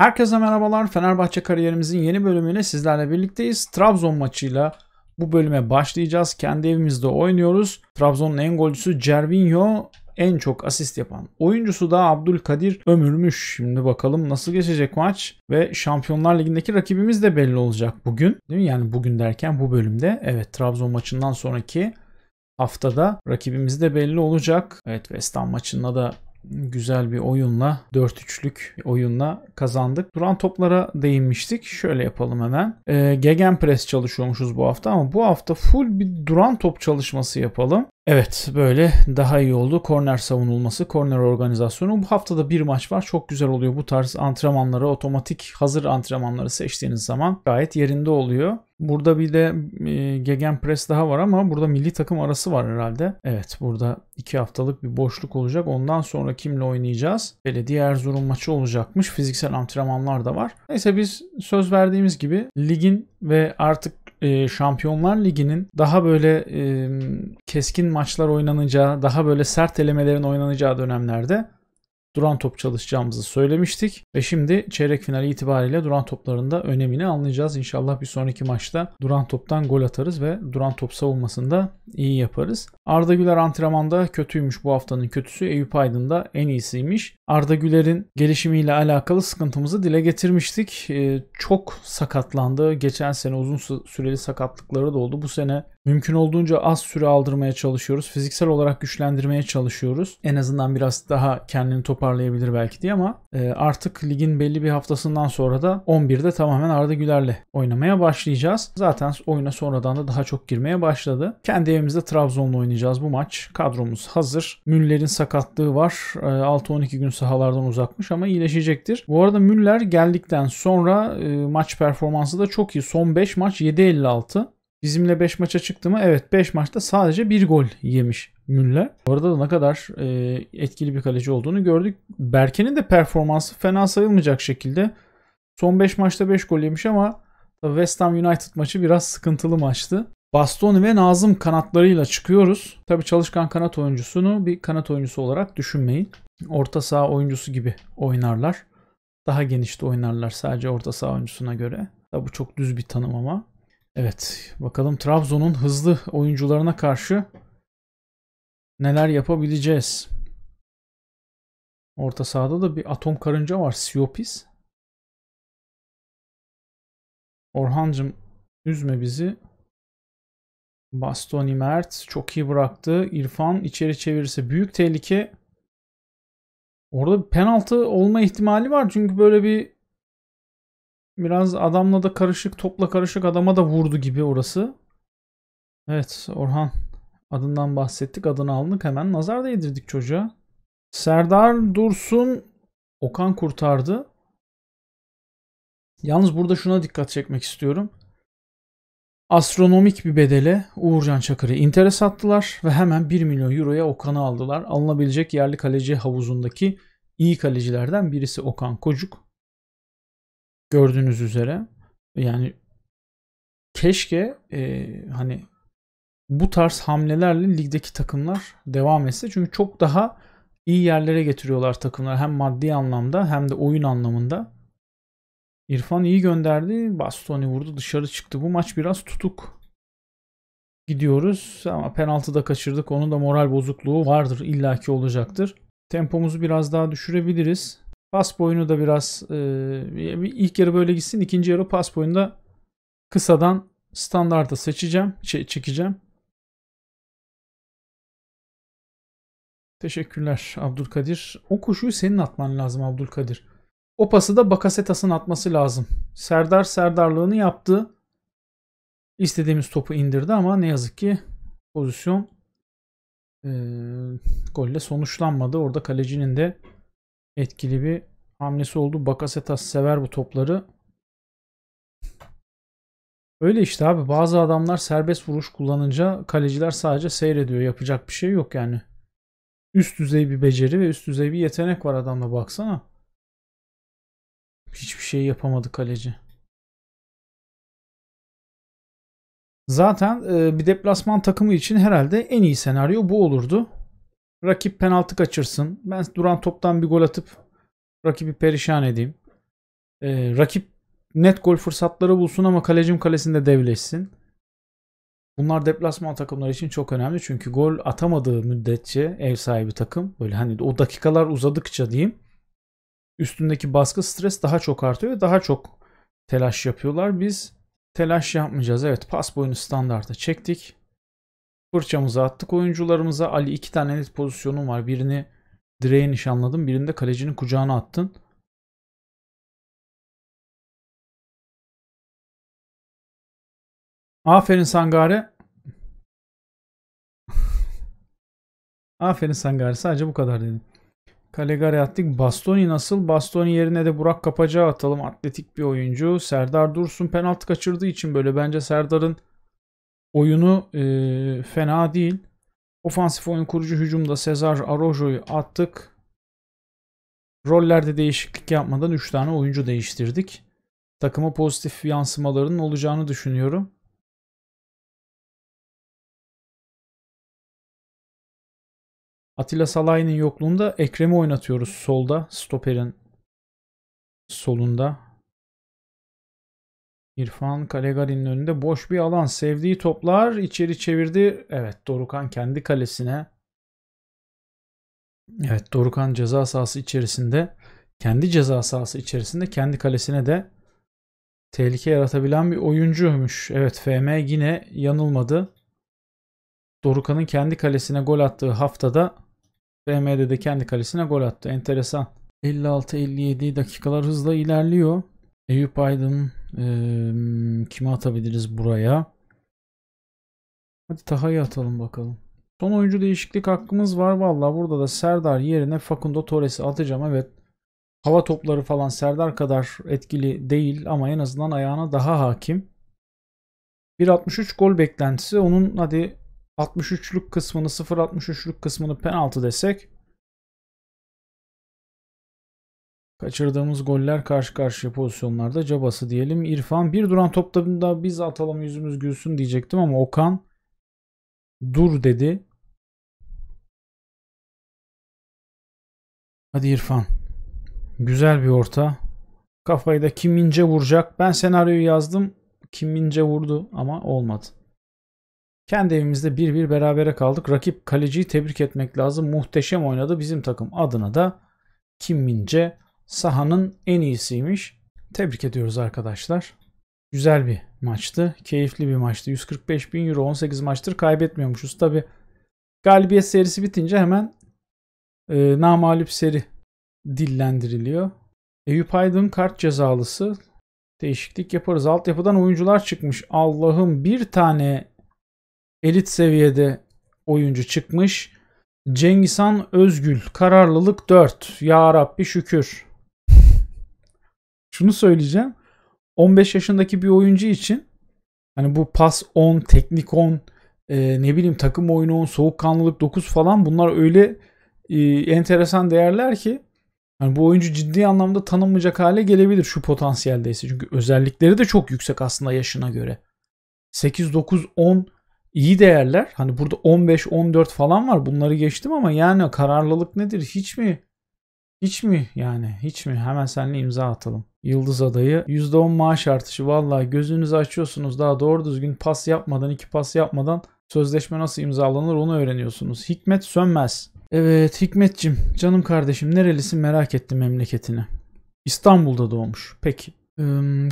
Herkese merhabalar. Fenerbahçe kariyerimizin yeni bölümüne sizlerle birlikteyiz. Trabzon maçıyla bu bölüme başlayacağız. Kendi evimizde oynuyoruz. Trabzon'un en golcüsü Cervinho en çok asist yapan oyuncusu da Abdülkadir Ömürmüş. Şimdi bakalım nasıl geçecek maç ve Şampiyonlar Ligi'ndeki rakibimiz de belli olacak bugün. Değil mi? Yani bugün derken bu bölümde evet Trabzon maçından sonraki haftada rakibimiz de belli olacak. Evet West Ham maçında da güzel bir oyunla 4-3'lük oyunla kazandık. Duran toplara değinmiştik. Şöyle yapalım hemen. E, Gegenpress çalışıyormuşuz bu hafta ama bu hafta full bir duran top çalışması yapalım. Evet böyle daha iyi oldu. Korner savunulması, korner organizasyonu. Bu haftada bir maç var. Çok güzel oluyor bu tarz antrenmanları. Otomatik hazır antrenmanları seçtiğiniz zaman gayet yerinde oluyor. Burada bir de e, Gegen Press daha var ama burada milli takım arası var herhalde. Evet burada iki haftalık bir boşluk olacak. Ondan sonra kimle oynayacağız? Belediye Erzurum maçı olacakmış. Fiziksel antrenmanlar da var. Neyse biz söz verdiğimiz gibi ligin ve artık e, Şampiyonlar Ligi'nin daha böyle e, keskin maçlar oynanacağı, daha böyle sert elemelerin oynanacağı dönemlerde duran top çalışacağımızı söylemiştik. Ve şimdi çeyrek final itibariyle duran toplarında önemini anlayacağız. İnşallah bir sonraki maçta duran toptan gol atarız ve duran top savunmasında iyi yaparız. Arda Güler antrenmanda kötüymüş bu haftanın kötüsü. Eyüp Aydın da en iyisiymiş. Arda Güler'in gelişimiyle alakalı sıkıntımızı dile getirmiştik. Ee, çok sakatlandı. Geçen sene uzun süreli sakatlıkları da oldu. Bu sene Mümkün olduğunca az süre aldırmaya çalışıyoruz. Fiziksel olarak güçlendirmeye çalışıyoruz. En azından biraz daha kendini toparlayabilir belki diye ama e, artık ligin belli bir haftasından sonra da 11'de tamamen Arda Güler'le oynamaya başlayacağız. Zaten oyuna sonradan da daha çok girmeye başladı. Kendi evimizde Trabzon'la oynayacağız bu maç. Kadromuz hazır. Müller'in sakatlığı var. 6-12 e, gün sahalardan uzakmış ama iyileşecektir. Bu arada Müller geldikten sonra e, maç performansı da çok iyi. Son 5 maç 7-56. Bizimle 5 maça çıktı mı? Evet 5 maçta sadece 1 gol yemiş Müller. Bu arada da ne kadar e, etkili bir kaleci olduğunu gördük. Berke'nin de performansı fena sayılmayacak şekilde. Son 5 maçta 5 gol yemiş ama West Ham United maçı biraz sıkıntılı maçtı. Bastoni ve Nazım kanatlarıyla çıkıyoruz. Tabi çalışkan kanat oyuncusunu bir kanat oyuncusu olarak düşünmeyin. Orta saha oyuncusu gibi oynarlar. Daha genişte oynarlar sadece orta saha oyuncusuna göre. Tabi bu çok düz bir tanım ama. Evet bakalım Trabzon'un hızlı oyuncularına karşı neler yapabileceğiz. Orta sahada da bir atom karınca var Siopis. Orhancım üzme bizi. Bastoni Mert çok iyi bıraktı. İrfan içeri çevirirse büyük tehlike. Orada bir penaltı olma ihtimali var. Çünkü böyle bir Biraz adamla da karışık, topla karışık adama da vurdu gibi orası. Evet Orhan. Adından bahsettik. Adını alındık Hemen nazar değdirdik çocuğa. Serdar Dursun Okan kurtardı. Yalnız burada şuna dikkat çekmek istiyorum. Astronomik bir bedele Uğurcan Çakır'ı intere sattılar ve hemen 1 milyon euroya Okan'ı aldılar. Alınabilecek yerli kaleci havuzundaki iyi kalecilerden birisi Okan Kocuk. Gördüğünüz üzere yani keşke e, hani bu tarz hamlelerle ligdeki takımlar devam etse. Çünkü çok daha iyi yerlere getiriyorlar takımları hem maddi anlamda hem de oyun anlamında. İrfan iyi gönderdi. Bastoni vurdu dışarı çıktı. Bu maç biraz tutuk gidiyoruz ama penaltıda kaçırdık. Onun da moral bozukluğu vardır illaki olacaktır. Tempomuzu biraz daha düşürebiliriz. Pas boyunu da biraz e, ilk yarı böyle gitsin. ikinci yarı pas boyunda kısadan standarta seçeceğim. Şey, çekeceğim. Teşekkürler Abdülkadir. O koşuyu senin atman lazım Abdülkadir. O pası da Bakasetas'ın atması lazım. Serdar Serdarlığını yaptı. İstediğimiz topu indirdi ama ne yazık ki pozisyon e, golle sonuçlanmadı. Orada kalecinin de etkili bir hamlesi oldu. Bakasetas sever bu topları. Öyle işte abi bazı adamlar serbest vuruş kullanınca kaleciler sadece seyrediyor. Yapacak bir şey yok yani. Üst düzey bir beceri ve üst düzey bir yetenek var adamda baksana. Hiçbir şey yapamadı kaleci. Zaten e, bir deplasman takımı için herhalde en iyi senaryo bu olurdu. Rakip penaltı kaçırsın. Ben duran toptan bir gol atıp rakibi perişan edeyim. Ee, rakip net gol fırsatları bulsun ama kalecim kalesinde devleşsin. Bunlar deplasman takımları için çok önemli. Çünkü gol atamadığı müddetçe ev sahibi takım böyle hani o dakikalar uzadıkça diyeyim üstündeki baskı stres daha çok artıyor ve daha çok telaş yapıyorlar. Biz telaş yapmayacağız. Evet pas boyunu standarta çektik fırçamızı attık oyuncularımıza. Ali iki tane net pozisyonum var. Birini direğe nişanladım. Birini de kalecinin kucağına attın. Aferin Sangare. Aferin Sangare. Sadece bu kadar dedim. Kalegari attık. Bastoni nasıl? Bastoni yerine de Burak Kapacağı atalım. Atletik bir oyuncu. Serdar Dursun penaltı kaçırdığı için böyle. Bence Serdar'ın oyunu e, fena değil. Ofansif oyun kurucu hücumda Cesar Arojo'yu attık. Rollerde değişiklik yapmadan 3 tane oyuncu değiştirdik. Takıma pozitif yansımaların olacağını düşünüyorum. Atilla Salay'ın yokluğunda Ekrem'i oynatıyoruz solda. Stoper'in solunda. İrfan Kalegari'nin önünde boş bir alan. Sevdiği toplar içeri çevirdi. Evet Dorukan kendi kalesine. Evet Dorukan ceza sahası içerisinde kendi ceza sahası içerisinde kendi kalesine de tehlike yaratabilen bir oyuncuymuş. Evet FM yine yanılmadı. Dorukan'ın kendi kalesine gol attığı haftada FM'de de kendi kalesine gol attı. Enteresan. 56-57 dakikalar hızla ilerliyor. Eyüp Aydın ee, kime atabiliriz buraya? Hadi Taha'yı atalım bakalım. Son oyuncu değişiklik hakkımız var. Valla burada da Serdar yerine Facundo Torres'i atacağım. Evet hava topları falan Serdar kadar etkili değil ama en azından ayağına daha hakim. 1.63 gol beklentisi. Onun hadi 63'lük kısmını 0.63'lük kısmını penaltı desek Kaçırdığımız goller karşı karşıya pozisyonlarda cabası diyelim. İrfan bir duran topta da biz atalım yüzümüz gülsün diyecektim ama Okan dur dedi. Hadi İrfan. Güzel bir orta. Kafayı da Kim ince vuracak. Ben senaryoyu yazdım. Kim ince vurdu ama olmadı. Kendi evimizde bir bir berabere kaldık. Rakip kaleciyi tebrik etmek lazım. Muhteşem oynadı bizim takım adına da Kim Mince sahanın en iyisiymiş. Tebrik ediyoruz arkadaşlar. Güzel bir maçtı. Keyifli bir maçtı. 145 bin euro 18 maçtır kaybetmiyormuşuz. Tabi galibiyet serisi bitince hemen e, namalüp seri dillendiriliyor. Eyüp Aydın kart cezalısı. Değişiklik yaparız. Altyapıdan oyuncular çıkmış. Allah'ım bir tane elit seviyede oyuncu çıkmış. Cengizhan Özgül kararlılık 4. Ya Rabbi şükür şunu söyleyeceğim. 15 yaşındaki bir oyuncu için hani bu pas 10, teknik 10, e, ne bileyim takım oyunu 10, soğukkanlılık 9 falan bunlar öyle e, enteresan değerler ki yani bu oyuncu ciddi anlamda tanınmayacak hale gelebilir şu potansiyeldeyse. Çünkü özellikleri de çok yüksek aslında yaşına göre. 8, 9, 10 iyi değerler. Hani burada 15, 14 falan var. Bunları geçtim ama yani kararlılık nedir? Hiç mi hiç mi yani? Hiç mi? Hemen seninle imza atalım. Yıldız adayı. %10 maaş artışı. Valla gözünüzü açıyorsunuz. Daha doğru düzgün pas yapmadan, iki pas yapmadan sözleşme nasıl imzalanır onu öğreniyorsunuz. Hikmet sönmez. Evet Hikmet'cim canım kardeşim nerelisin merak ettim memleketini. İstanbul'da doğmuş. Peki. Ee,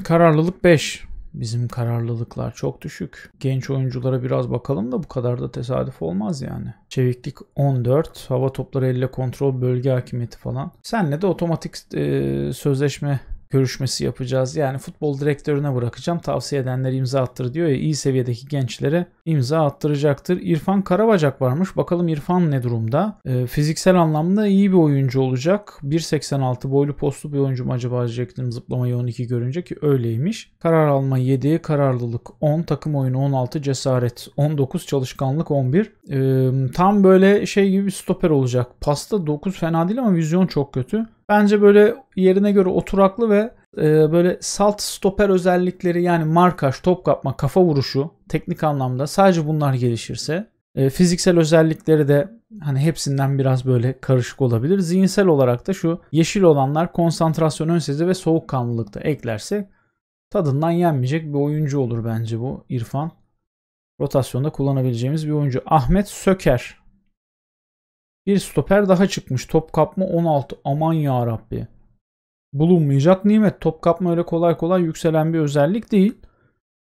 kararlılık 5. Bizim kararlılıklar çok düşük. Genç oyunculara biraz bakalım da bu kadar da tesadüf olmaz yani. Çeviklik 14, hava topları elle kontrol, bölge hakimiyeti falan. Senle de otomatik e, sözleşme görüşmesi yapacağız. Yani futbol direktörüne bırakacağım. Tavsiye edenler imza attır diyor ya iyi seviyedeki gençlere imza attıracaktır. İrfan Karabacak varmış. Bakalım İrfan ne durumda? E, fiziksel anlamda iyi bir oyuncu olacak. 1.86 boylu postlu bir oyuncu mu acaba diyecektim zıplamayı 12 görünce ki öyleymiş. Karar alma 7, kararlılık 10, takım oyunu 16, cesaret 19, çalışkanlık 11. E, ee, tam böyle şey gibi bir stoper olacak. Pasta 9 fena değil ama vizyon çok kötü. Bence böyle yerine göre oturaklı ve e, böyle salt stoper özellikleri yani markaj, top kapma, kafa vuruşu teknik anlamda sadece bunlar gelişirse e, fiziksel özellikleri de hani hepsinden biraz böyle karışık olabilir. Zihinsel olarak da şu yeşil olanlar konsantrasyon ön sezi ve soğukkanlılıkta eklerse tadından yenmeyecek bir oyuncu olur bence bu İrfan. Rotasyonda kullanabileceğimiz bir oyuncu. Ahmet Söker bir stoper daha çıkmış. Top kapma 16. Aman ya Rabbi. Bulunmayacak nimet. Top kapma öyle kolay kolay yükselen bir özellik değil.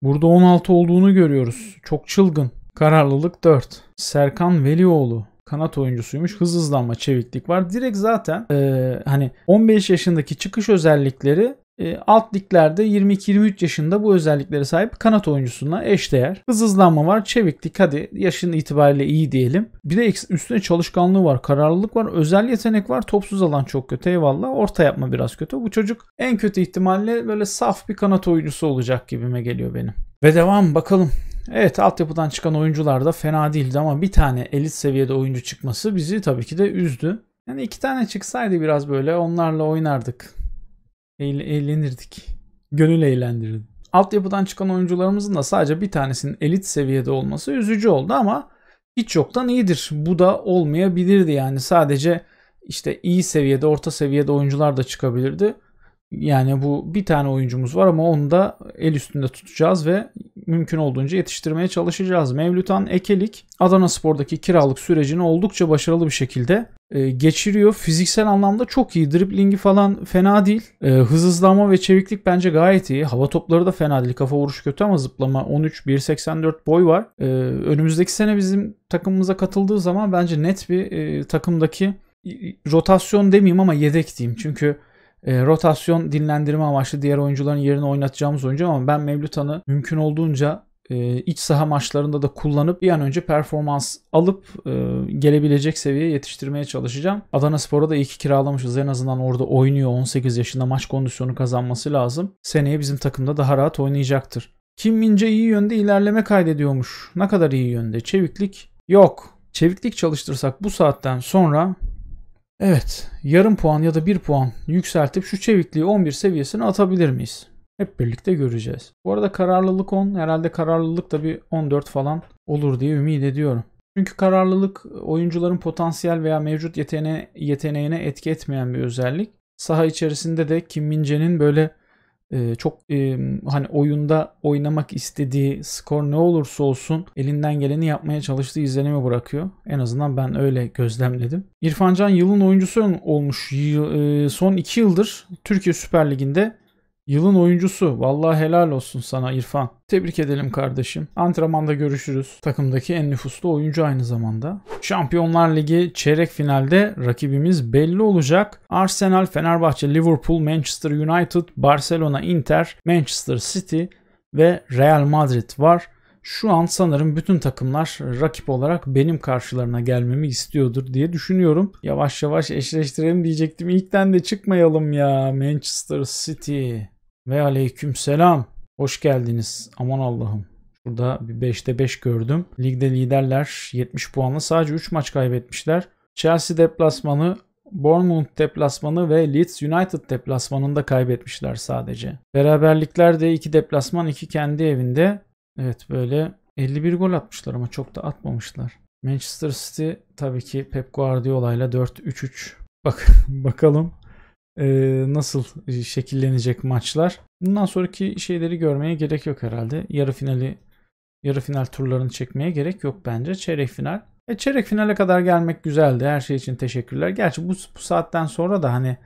Burada 16 olduğunu görüyoruz. Çok çılgın. Kararlılık 4. Serkan Velioğlu kanat oyuncusuymuş. Hız hızlanma, çeviklik var. Direkt zaten e, hani 15 yaşındaki çıkış özellikleri e, alt liglerde 22-23 yaşında bu özelliklere sahip kanat oyuncusuna eşdeğer. Hız hızlanma var, çeviklik hadi yaşın itibariyle iyi diyelim. Bir de üstüne çalışkanlığı var, kararlılık var, özel yetenek var, topsuz alan çok kötü eyvallah. Orta yapma biraz kötü. Bu çocuk en kötü ihtimalle böyle saf bir kanat oyuncusu olacak gibime geliyor benim. Ve devam bakalım. Evet altyapıdan çıkan oyuncular da fena değildi ama bir tane elit seviyede oyuncu çıkması bizi tabii ki de üzdü. Yani iki tane çıksaydı biraz böyle onlarla oynardık. Eyle, eğlenirdik. Gönül eğlendirirdi. Altyapıdan çıkan oyuncularımızın da sadece bir tanesinin elit seviyede olması üzücü oldu ama hiç yoktan iyidir. Bu da olmayabilirdi yani sadece işte iyi seviyede, orta seviyede oyuncular da çıkabilirdi. Yani bu bir tane oyuncumuz var ama onu da el üstünde tutacağız ve mümkün olduğunca yetiştirmeye çalışacağız. Mevlütan Ekelik Adana Spor'daki kiralık sürecini oldukça başarılı bir şekilde e, geçiriyor. Fiziksel anlamda çok iyi. Driblingi falan fena değil. E, Hız hızlanma ve çeviklik bence gayet iyi. Hava topları da fena değil. Kafa vuruşu kötü ama zıplama 13 1.84 boy var. E, önümüzdeki sene bizim takımımıza katıldığı zaman bence net bir takımdaki rotasyon demeyeyim ama yedek diyeyim. Çünkü e, rotasyon dinlendirme amaçlı diğer oyuncuların yerine oynatacağımız oyuncu ama ben Mevlütan'ı mümkün olduğunca e, iç saha maçlarında da kullanıp bir an önce performans alıp e, gelebilecek seviyeye yetiştirmeye çalışacağım. Adana Spor'a da iyi ki kiralamışız. En azından orada oynuyor. 18 yaşında maç kondisyonu kazanması lazım. Seneye bizim takımda daha rahat oynayacaktır. Kim Mince iyi yönde ilerleme kaydediyormuş. Ne kadar iyi yönde? Çeviklik yok. Çeviklik çalıştırsak bu saatten sonra Evet yarım puan ya da bir puan yükseltip şu çevikliği 11 seviyesine atabilir miyiz? Hep birlikte göreceğiz. Bu arada kararlılık 10. Herhalde kararlılık da bir 14 falan olur diye ümit ediyorum. Çünkü kararlılık oyuncuların potansiyel veya mevcut yeteneğine, yeteneğine etki etmeyen bir özellik. Saha içerisinde de Kim Mince'nin böyle ee, çok hani oyunda oynamak istediği skor ne olursa olsun elinden geleni yapmaya çalıştığı izlenimi bırakıyor. En azından ben öyle gözlemledim. İrfan Can yılın oyuncusu olmuş. son 2 yıldır Türkiye Süper Ligi'nde Yılın oyuncusu. Vallahi helal olsun sana İrfan. Tebrik edelim kardeşim. Antrenmanda görüşürüz. Takımdaki en nüfuslu oyuncu aynı zamanda. Şampiyonlar Ligi çeyrek finalde rakibimiz belli olacak. Arsenal, Fenerbahçe, Liverpool, Manchester United, Barcelona, Inter, Manchester City ve Real Madrid var. Şu an sanırım bütün takımlar rakip olarak benim karşılarına gelmemi istiyordur diye düşünüyorum. Yavaş yavaş eşleştirelim diyecektim. İlkten de çıkmayalım ya Manchester City. Ve aleyküm selam. Hoş geldiniz. Aman Allah'ım. Burada bir 5'te 5 gördüm. Ligde liderler 70 puanla sadece 3 maç kaybetmişler. Chelsea deplasmanı, Bournemouth deplasmanı ve Leeds United deplasmanında kaybetmişler sadece. Beraberlikler de 2 deplasman 2 kendi evinde. Evet böyle 51 gol atmışlar ama çok da atmamışlar. Manchester City tabii ki Pep Guardiola ile 4-3-3. Bak bakalım ee, nasıl e, şekillenecek maçlar. Bundan sonraki şeyleri görmeye gerek yok herhalde. Yarı finali yarı final turlarını çekmeye gerek yok bence. Çeyrek final. E, çeyrek finale kadar gelmek güzeldi. Her şey için teşekkürler. Gerçi bu, bu saatten sonra da hani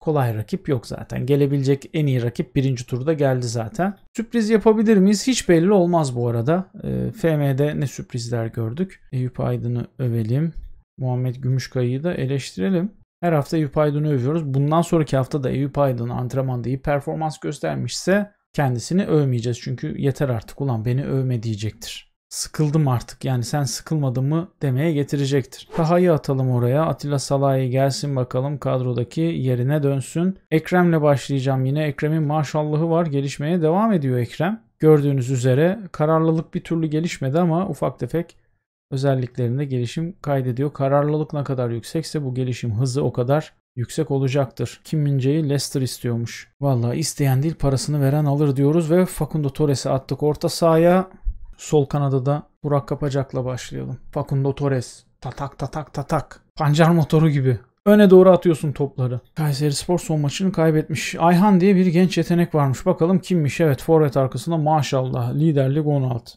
kolay rakip yok zaten. Gelebilecek en iyi rakip birinci turda geldi zaten. Sürpriz yapabilir miyiz? Hiç belli olmaz bu arada. E, ee, FM'de ne sürprizler gördük. Eyüp Aydın'ı övelim. Muhammed Gümüşkaya'yı da eleştirelim. Her hafta EUPaydon'u övüyoruz. Bundan sonraki hafta da EUPaydon antrenmanda iyi performans göstermişse kendisini övmeyeceğiz. Çünkü yeter artık ulan beni övme diyecektir. Sıkıldım artık yani sen sıkılmadın mı demeye getirecektir. Taha'yı atalım oraya. Atilla Salah'ı gelsin bakalım kadrodaki yerine dönsün. Ekrem'le başlayacağım yine. Ekrem'in maşallahı var. Gelişmeye devam ediyor Ekrem. Gördüğünüz üzere kararlılık bir türlü gelişmedi ama ufak tefek özelliklerinde gelişim kaydediyor. Kararlılık ne kadar yüksekse bu gelişim hızı o kadar yüksek olacaktır. Kim Mince'yi Leicester istiyormuş. Valla isteyen değil parasını veren alır diyoruz ve Facundo Torres'i attık orta sahaya. Sol Kanada'da Burak Kapacak'la başlayalım. Facundo Torres tatak tatak tatak. Pancar motoru gibi. Öne doğru atıyorsun topları. Kayseri Spor son maçını kaybetmiş. Ayhan diye bir genç yetenek varmış. Bakalım kimmiş? Evet forvet arkasında maşallah. Liderlik 16.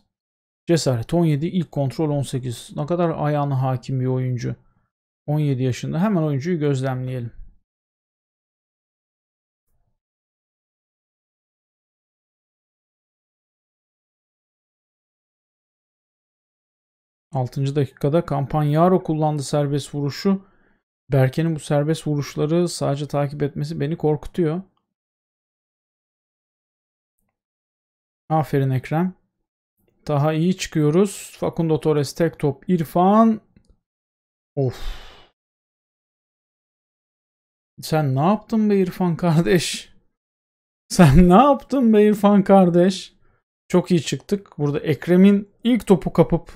Cesaret 17, ilk kontrol 18. Ne kadar ayağına hakim bir oyuncu. 17 yaşında. Hemen oyuncuyu gözlemleyelim. Altıncı dakikada Campagnaro kullandı serbest vuruşu. Berke'nin bu serbest vuruşları sadece takip etmesi beni korkutuyor. Aferin Ekrem. Daha iyi çıkıyoruz. Facundo Torres tek top. İrfan. Of. Sen ne yaptın be İrfan kardeş? Sen ne yaptın be İrfan kardeş? Çok iyi çıktık. Burada Ekrem'in ilk topu kapıp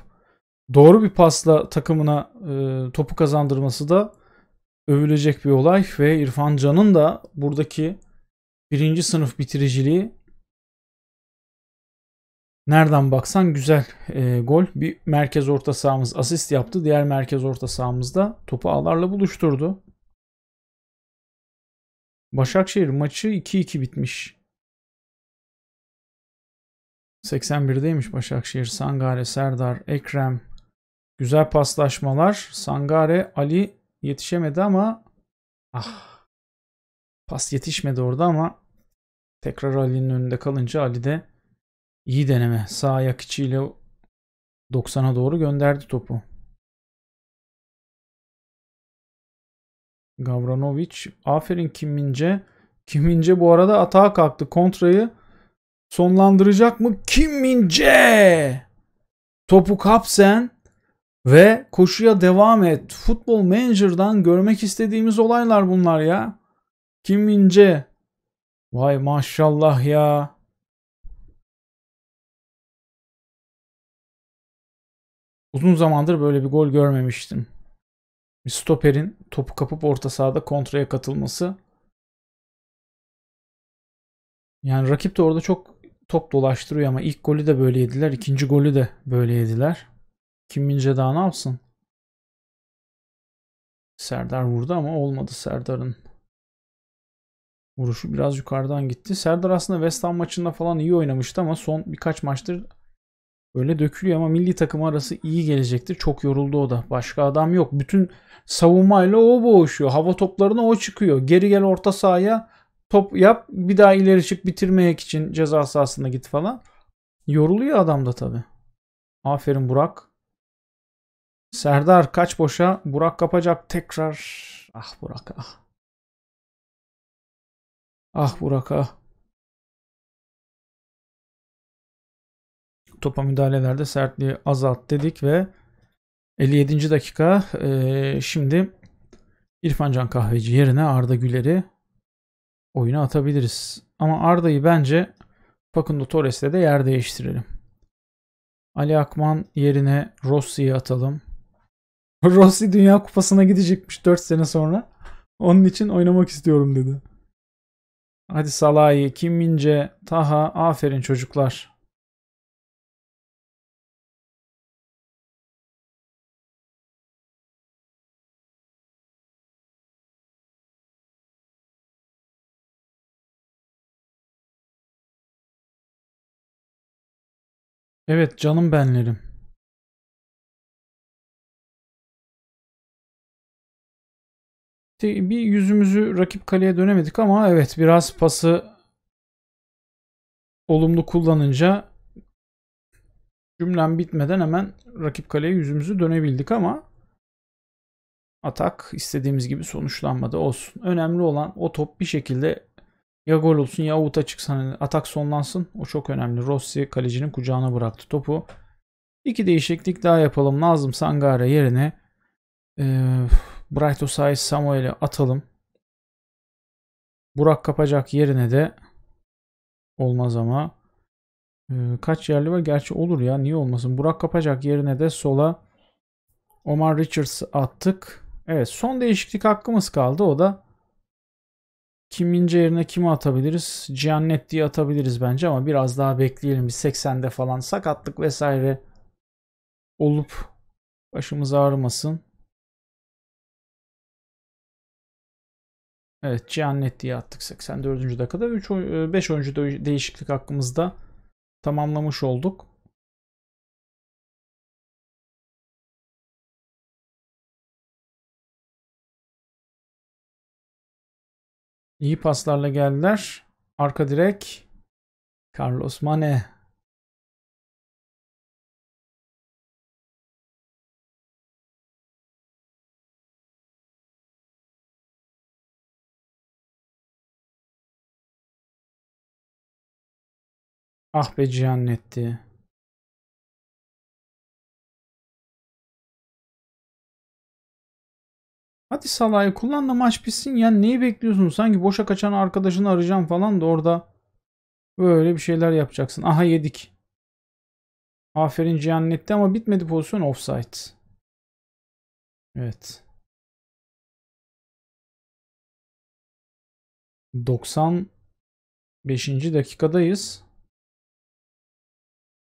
doğru bir pasla takımına e, topu kazandırması da övülecek bir olay ve İrfan Can'ın da buradaki birinci sınıf bitiriciliği Nereden baksan güzel e, gol. Bir merkez orta sahamız asist yaptı. Diğer merkez orta sahamız da topu ağlarla buluşturdu. Başakşehir maçı 2-2 bitmiş. 81'deymiş Başakşehir. Sangare, Serdar, Ekrem. Güzel paslaşmalar. Sangare, Ali yetişemedi ama ah pas yetişmedi orada ama tekrar Ali'nin önünde kalınca Ali de İyi deneme. Sağ ayak içiyle 90'a doğru gönderdi topu. Gavranovic. Aferin Kimince. Kimince bu arada atağa kalktı. Kontrayı sonlandıracak mı? Kimince! Topu kapsen ve koşuya devam et. Futbol Manager'dan görmek istediğimiz olaylar bunlar ya. Kimince. Vay maşallah ya. Uzun zamandır böyle bir gol görmemiştim. Bir stoperin topu kapıp orta sahada kontraya katılması. Yani rakip de orada çok top dolaştırıyor ama ilk golü de böyle yediler. ikinci golü de böyle yediler. Kim Mince daha ne yapsın? Serdar vurdu ama olmadı Serdar'ın. Vuruşu biraz yukarıdan gitti. Serdar aslında West Ham maçında falan iyi oynamıştı ama son birkaç maçtır öyle dökülüyor ama milli takım arası iyi gelecektir. Çok yoruldu o da. Başka adam yok. Bütün savunmayla o boğuşuyor. Hava toplarına o çıkıyor. Geri gel orta sahaya top yap bir daha ileri çık bitirmek için ceza sahasına git falan. Yoruluyor adam da tabi. Aferin Burak. Serdar kaç boşa. Burak kapacak tekrar. Ah Burak ah. Ah Burak ah. topa müdahalelerde sertliği azalt dedik ve 57. dakika e, şimdi İrfan Can Kahveci yerine Arda Güler'i oyuna atabiliriz. Ama Arda'yı bence Facundo Torres'le de yer değiştirelim. Ali Akman yerine Rossi'yi atalım. Rossi Dünya Kupası'na gidecekmiş 4 sene sonra. Onun için oynamak istiyorum dedi. Hadi Salah'ı, Kim Mince, Taha aferin çocuklar. Evet canım benlerim. Bir yüzümüzü rakip kaleye dönemedik ama evet biraz pası olumlu kullanınca cümlem bitmeden hemen rakip kaleye yüzümüzü dönebildik ama atak istediğimiz gibi sonuçlanmadı olsun. Önemli olan o top bir şekilde ya gol olsun ya avuta çıksın. Atak sonlansın. O çok önemli. Rossi kalecinin kucağına bıraktı topu. İki değişiklik daha yapalım. Nazım Sangare yerine e, Bright Osay Samuel'i atalım. Burak Kapacak yerine de olmaz ama e, kaç yerli var? Gerçi olur ya. Niye olmasın? Burak Kapacak yerine de sola Omar Richards attık. Evet son değişiklik hakkımız kaldı. O da kim Mince yerine kimi atabiliriz? Giannetti'yi atabiliriz bence ama biraz daha bekleyelim. Bir 80'de falan sakatlık vesaire olup başımız ağrımasın. Evet Giannetti'yi attık 84. dakikada. 3, 5 e, oyuncu değişiklik hakkımızda tamamlamış olduk. İyi paslarla geldiler. Arka direk Carlos Mane. Ah be Cihannetti. Hadi Salah'ı kullan da maç bitsin. Yani neyi bekliyorsun? Sanki boşa kaçan arkadaşını arayacağım falan da orada böyle bir şeyler yapacaksın. Aha yedik. Aferin Cihannet'te ama bitmedi pozisyon offside. Evet. 95. dakikadayız.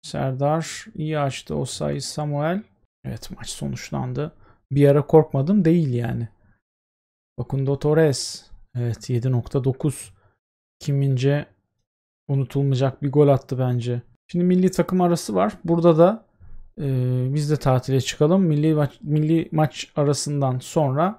Serdar iyi açtı. Osay Samuel. Evet maç sonuçlandı bir ara korkmadım değil yani. bakın Torres. Evet 7.9. Kimince unutulmayacak bir gol attı bence. Şimdi milli takım arası var. Burada da e, biz de tatile çıkalım. Milli maç, milli maç arasından sonra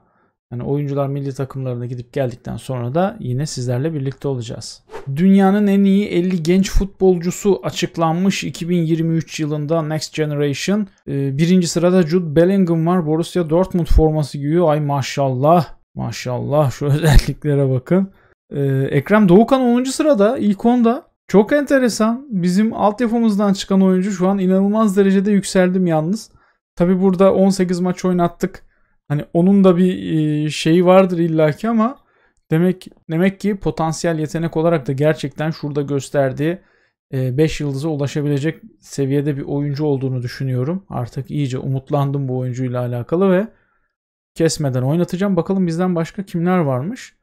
yani oyuncular milli takımlarına gidip geldikten sonra da yine sizlerle birlikte olacağız. Dünyanın en iyi 50 genç futbolcusu açıklanmış 2023 yılında Next Generation. Ee, birinci sırada Jude Bellingham var. Borussia Dortmund forması giyiyor. Ay maşallah. Maşallah şu özelliklere bakın. Ee, Ekrem Doğukan 10. sırada. ilk 10'da. Çok enteresan. Bizim altyapımızdan çıkan oyuncu şu an inanılmaz derecede yükseldim yalnız. Tabi burada 18 maç oynattık. Hani onun da bir e, şeyi vardır illaki ama demek demek ki potansiyel yetenek olarak da gerçekten şurada gösterdiği 5 e, yıldıza ulaşabilecek seviyede bir oyuncu olduğunu düşünüyorum. Artık iyice umutlandım bu oyuncuyla alakalı ve kesmeden oynatacağım. Bakalım bizden başka kimler varmış.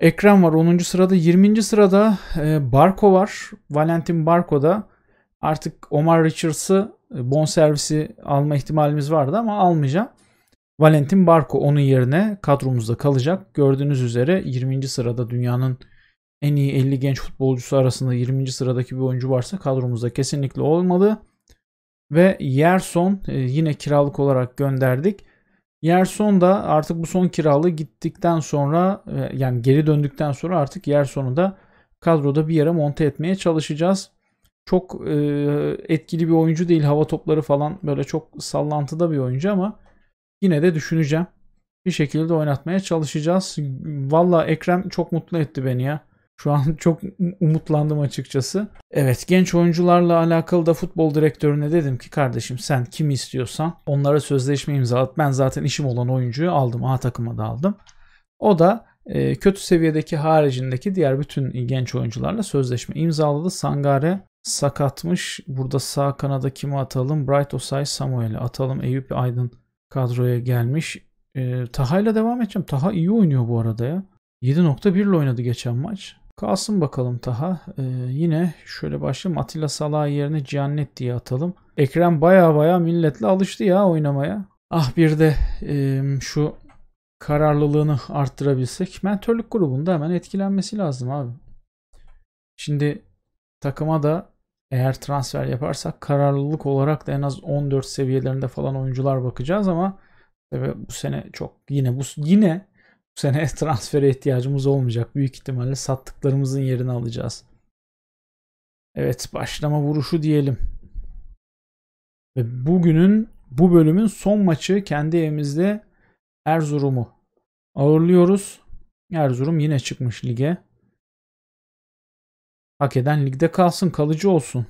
Ekran var 10. sırada. 20. sırada e, Barko var. Valentin Barko da artık Omar Richards'ı servisi alma ihtimalimiz vardı ama almayacağım. Valentin Barco onun yerine kadromuzda kalacak. Gördüğünüz üzere 20. sırada dünyanın en iyi 50 genç futbolcusu arasında 20. sıradaki bir oyuncu varsa kadromuzda kesinlikle olmalı. Ve Yerson e, yine kiralık olarak gönderdik. Yerson da artık bu son kiralı gittikten sonra e, yani geri döndükten sonra artık Yerson'u da kadroda bir yere monte etmeye çalışacağız. Çok e, etkili bir oyuncu değil. Hava topları falan böyle çok sallantıda bir oyuncu ama yine de düşüneceğim. Bir şekilde oynatmaya çalışacağız. Valla Ekrem çok mutlu etti beni ya. Şu an çok umutlandım açıkçası. Evet genç oyuncularla alakalı da futbol direktörüne dedim ki kardeşim sen kim istiyorsan onlara sözleşme imzalat. Ben zaten işim olan oyuncuyu aldım. A takıma da aldım. O da e, kötü seviyedeki haricindeki diğer bütün genç oyuncularla sözleşme imzaladı. Sangare sakatmış. Burada sağ kanada kimi atalım? Bright Osay Samuel'i atalım. Eyüp Aydın kadroya gelmiş. E, ee, Taha ile devam edeceğim. Taha iyi oynuyor bu arada ya. 7.1 ile oynadı geçen maç. Kalsın bakalım Taha. Ee, yine şöyle başlayalım. Atilla Salah yerine Cihannet diye atalım. Ekrem baya baya milletle alıştı ya oynamaya. Ah bir de e, şu kararlılığını arttırabilsek. Mentörlük grubunda hemen etkilenmesi lazım abi. Şimdi takıma da eğer transfer yaparsak kararlılık olarak da en az 14 seviyelerinde falan oyuncular bakacağız ama tabii bu sene çok yine bu yine bu sene transfere ihtiyacımız olmayacak. Büyük ihtimalle sattıklarımızın yerini alacağız. Evet başlama vuruşu diyelim. Ve bugünün bu bölümün son maçı kendi evimizde Erzurum'u ağırlıyoruz. Erzurum yine çıkmış lige. Hak eden ligde kalsın, kalıcı olsun.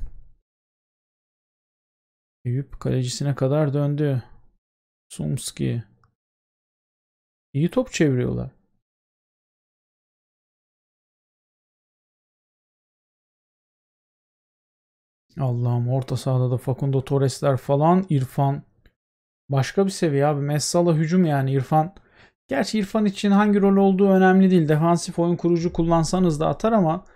Eyüp kalecisine kadar döndü. Sumski. İyi top çeviriyorlar. Allah'ım orta sahada da Facundo Torres'ler falan İrfan başka bir seviye abi. Messala hücum yani İrfan. Gerçi İrfan için hangi rol olduğu önemli değil. Defansif oyun kurucu kullansanız da atar ama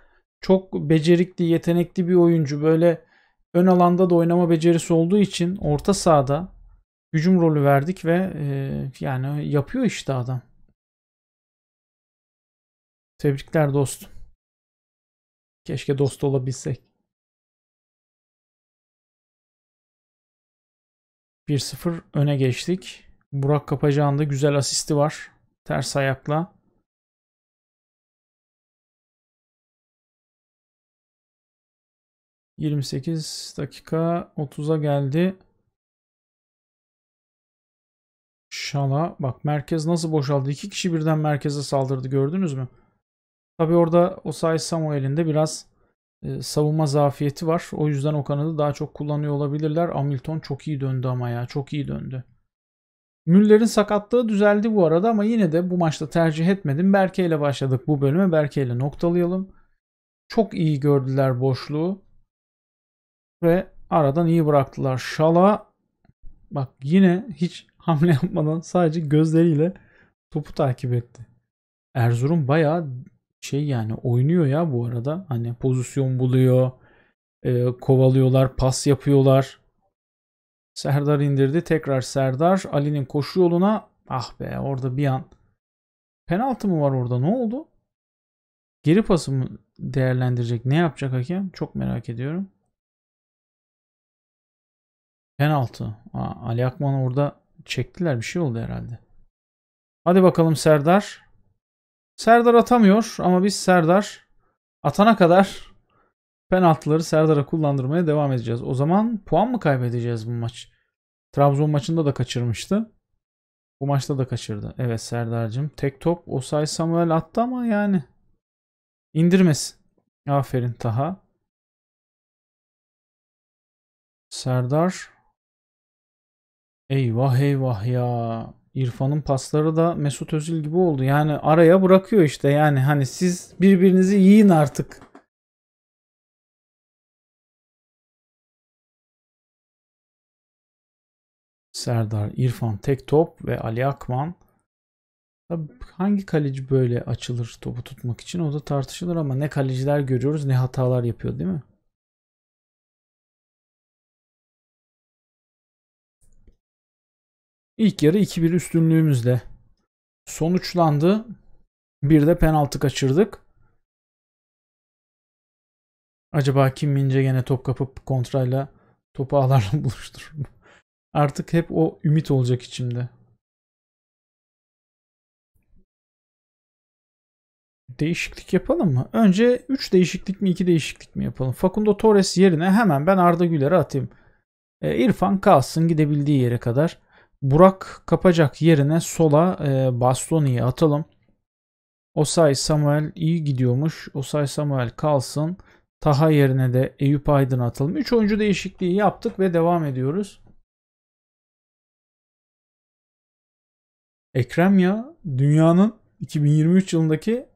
çok becerikli, yetenekli bir oyuncu. Böyle ön alanda da oynama becerisi olduğu için orta sahada hücum rolü verdik ve e, yani yapıyor işte adam. Tebrikler dostum. Keşke dost olabilsek. 1-0 öne geçtik. Burak Kapacan da güzel asisti var. Ters ayakla 28 dakika 30'a geldi. Şala bak merkez nasıl boşaldı. İki kişi birden merkeze saldırdı gördünüz mü? Tabi orada Osay Samuel'in de biraz e, savunma zafiyeti var. O yüzden o kanadı daha çok kullanıyor olabilirler. Hamilton çok iyi döndü ama ya çok iyi döndü. Müller'in sakatlığı düzeldi bu arada ama yine de bu maçta tercih etmedim. Berke ile başladık bu bölüme. Berke ile noktalayalım. Çok iyi gördüler boşluğu. Ve aradan iyi bıraktılar. Şala bak yine hiç hamle yapmadan sadece gözleriyle topu takip etti. Erzurum bayağı şey yani oynuyor ya bu arada. Hani pozisyon buluyor. E, kovalıyorlar. Pas yapıyorlar. Serdar indirdi. Tekrar Serdar. Ali'nin koşu yoluna. Ah be orada bir an. Penaltı mı var orada? Ne oldu? Geri pası mı değerlendirecek? Ne yapacak hakem? Çok merak ediyorum. Penaltı. Aa, Ali Akman'ı orada çektiler. Bir şey oldu herhalde. Hadi bakalım Serdar. Serdar atamıyor ama biz Serdar atana kadar penaltıları Serdar'a kullandırmaya devam edeceğiz. O zaman puan mı kaybedeceğiz bu maç? Trabzon maçında da kaçırmıştı. Bu maçta da kaçırdı. Evet Serdar'cığım. Tek top Osay Samuel attı ama yani indirmesin. Aferin Taha. Serdar Eyvah eyvah ya. İrfan'ın pasları da Mesut Özil gibi oldu. Yani araya bırakıyor işte. Yani hani siz birbirinizi yiyin artık. Serdar, İrfan tek top ve Ali Akman. Tabii hangi kaleci böyle açılır topu tutmak için o da tartışılır ama ne kaleciler görüyoruz ne hatalar yapıyor değil mi? İlk yarı 2-1 üstünlüğümüzle sonuçlandı. Bir de penaltı kaçırdık. Acaba Kim Mince gene top kapıp kontrayla topu ağlarla buluşturur mu? Artık hep o ümit olacak içimde. Değişiklik yapalım mı? Önce 3 değişiklik mi 2 değişiklik mi yapalım? Facundo Torres yerine hemen ben Arda Güler'i atayım. E, İrfan kalsın gidebildiği yere kadar. Burak Kapacak yerine sola e, Bastoni'yi atalım. Osay Samuel iyi gidiyormuş. Osay Samuel kalsın. Taha yerine de Eyüp Aydın atalım. 3 oyuncu değişikliği yaptık ve devam ediyoruz. Ekrem ya dünyanın 2023 yılındaki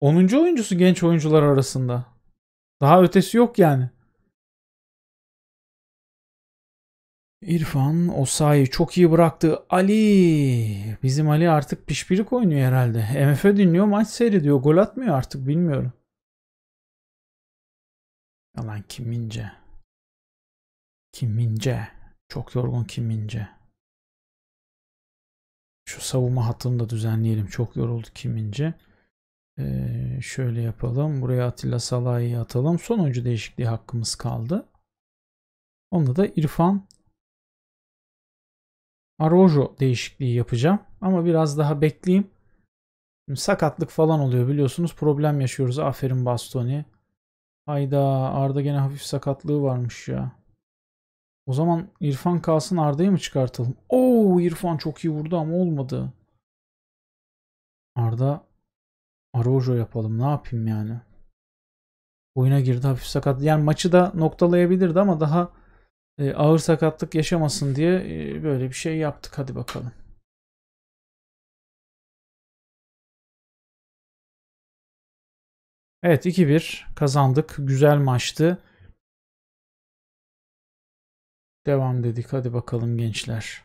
10. oyuncusu genç oyuncular arasında. Daha ötesi yok yani. İrfan Osayi çok iyi bıraktı. Ali bizim Ali artık pişpirik oynuyor herhalde. MF dinliyor maç seyrediyor. Gol atmıyor artık bilmiyorum. Yalan kimince. Kimince. Çok yorgun kimince. Şu savunma hattını da düzenleyelim. Çok yoruldu kimince. Ee, şöyle yapalım. Buraya Atilla Salah'ı atalım. sonuncu oyuncu değişikliği hakkımız kaldı. Onda da İrfan Arojo değişikliği yapacağım. Ama biraz daha bekleyeyim. sakatlık falan oluyor biliyorsunuz. Problem yaşıyoruz. Aferin Bastoni. Hayda Arda gene hafif sakatlığı varmış ya. O zaman İrfan kalsın Arda'yı mı çıkartalım? Oo İrfan çok iyi vurdu ama olmadı. Arda Arojo yapalım. Ne yapayım yani? Oyuna girdi hafif sakat. Yani maçı da noktalayabilirdi ama daha e, ağır sakatlık yaşamasın diye e, böyle bir şey yaptık. Hadi bakalım. Evet 2-1 kazandık. Güzel maçtı. Devam dedik. Hadi bakalım gençler.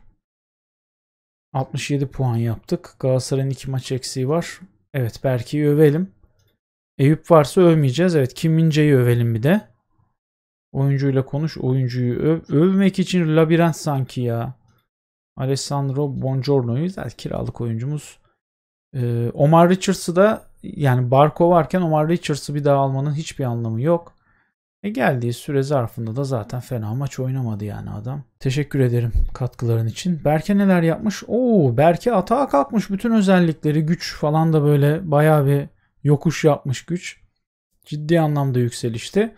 67 puan yaptık. Galatasaray'ın 2 maç eksiği var. Evet Berke'yi övelim. Eyüp varsa övmeyeceğiz. Evet Kim Mince'yi övelim bir de. Oyuncuyla konuş, oyuncuyu öv. Övmek için labirent sanki ya. Alessandro Bongiorno'yu da kiralık oyuncumuz. Ee, Omar Richards'ı da yani Barco varken Omar Richards'ı bir daha almanın hiçbir anlamı yok. E geldiği süre zarfında da zaten fena maç oynamadı yani adam. Teşekkür ederim katkıların için. Berke neler yapmış? Oo Berke atağa kalkmış. Bütün özellikleri güç falan da böyle bayağı bir yokuş yapmış güç. Ciddi anlamda yükselişti.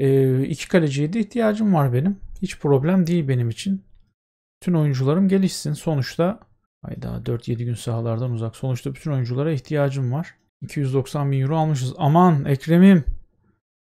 E, iki kaleciye de ihtiyacım var benim. Hiç problem değil benim için. Tüm oyuncularım gelişsin. Sonuçta ay daha 4-7 gün sahalardan uzak. Sonuçta bütün oyunculara ihtiyacım var. 290 bin euro almışız. Aman Ekrem'im.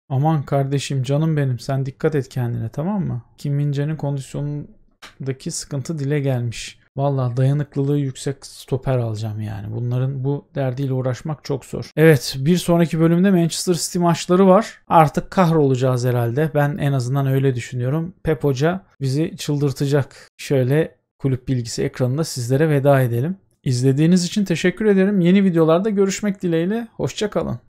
Aman kardeşim canım benim sen dikkat et kendine tamam mı? Kim Mince'nin kondisyonundaki sıkıntı dile gelmiş. Valla dayanıklılığı yüksek stoper alacağım yani. Bunların bu derdiyle uğraşmak çok zor. Evet bir sonraki bölümde Manchester City maçları var. Artık kahrolacağız herhalde. Ben en azından öyle düşünüyorum. Pep Hoca bizi çıldırtacak. Şöyle kulüp bilgisi ekranında sizlere veda edelim. İzlediğiniz için teşekkür ederim. Yeni videolarda görüşmek dileğiyle. Hoşçakalın.